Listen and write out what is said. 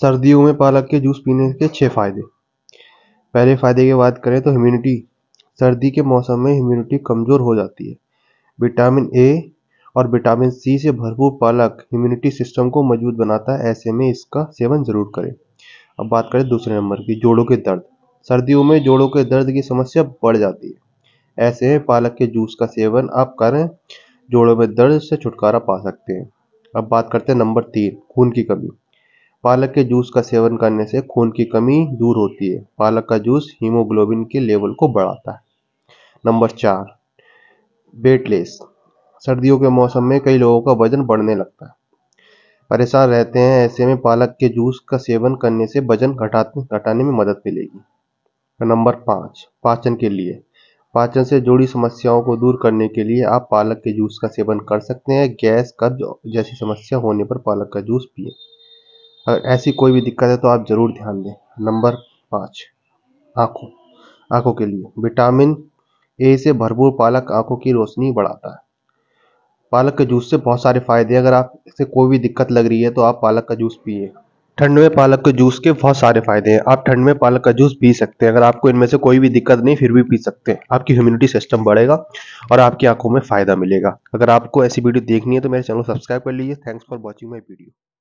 सर्दियों में पालक के जूस पीने के छः फ़ायदे पहले फ़ायदे की बात करें तो इम्यूनिटी सर्दी के मौसम में इम्यूनिटी कमज़ोर हो जाती है विटामिन ए और विटामिन सी से भरपूर पालक इम्यूनिटी सिस्टम को मजबूत बनाता है ऐसे में इसका सेवन ज़रूर करें अब बात करें दूसरे नंबर की जोड़ों के दर्द सर्दियों में जोड़ों के दर्द की समस्या बढ़ जाती है ऐसे में पालक के जूस का सेवन आप करें जोड़ों में दर्द से छुटकारा पा सकते हैं अब बात करते हैं नंबर तीन खून की कमी पालक के जूस का सेवन करने से खून की कमी दूर होती है पालक का जूस हीमोग्लोबिन के लेवल को बढ़ाता है नंबर चार वेटलेस सर्दियों के मौसम में कई लोगों का वजन बढ़ने लगता है परेशान रहते हैं ऐसे में पालक के जूस का सेवन करने से वजन घटा घटाने में मदद मिलेगी नंबर पाँच पाचन के लिए पाचन से जुड़ी समस्याओं को दूर करने के लिए आप पालक के जूस का सेवन कर सकते हैं गैस कब्ज जैसी समस्या होने पर पालक का जूस पिए अगर ऐसी कोई भी दिक्कत है तो आप ज़रूर ध्यान दें नंबर पाँच आँखों आँखों के लिए विटामिन ए से भरपूर पालक आँखों की रोशनी बढ़ाता है पालक के जूस से बहुत सारे फायदे हैं अगर आप इसे कोई भी दिक्कत लग रही है तो आप पालक का जूस पिए ठंड में पालक के जूस के बहुत सारे फायदे हैं आप ठंड में पालक का जूस पी सकते हैं अगर आपको इनमें से कोई भी दिक्कत नहीं फिर भी पी सकते हैं आपकी इम्यूनिटी सिस्टम बढ़ेगा और आपकी आंखों में फायदा मिलेगा अगर आपको ऐसी वीडियो देखनी है तो मेरे चैनल को सब्सक्राइब कर लीजिए thanks for watching my video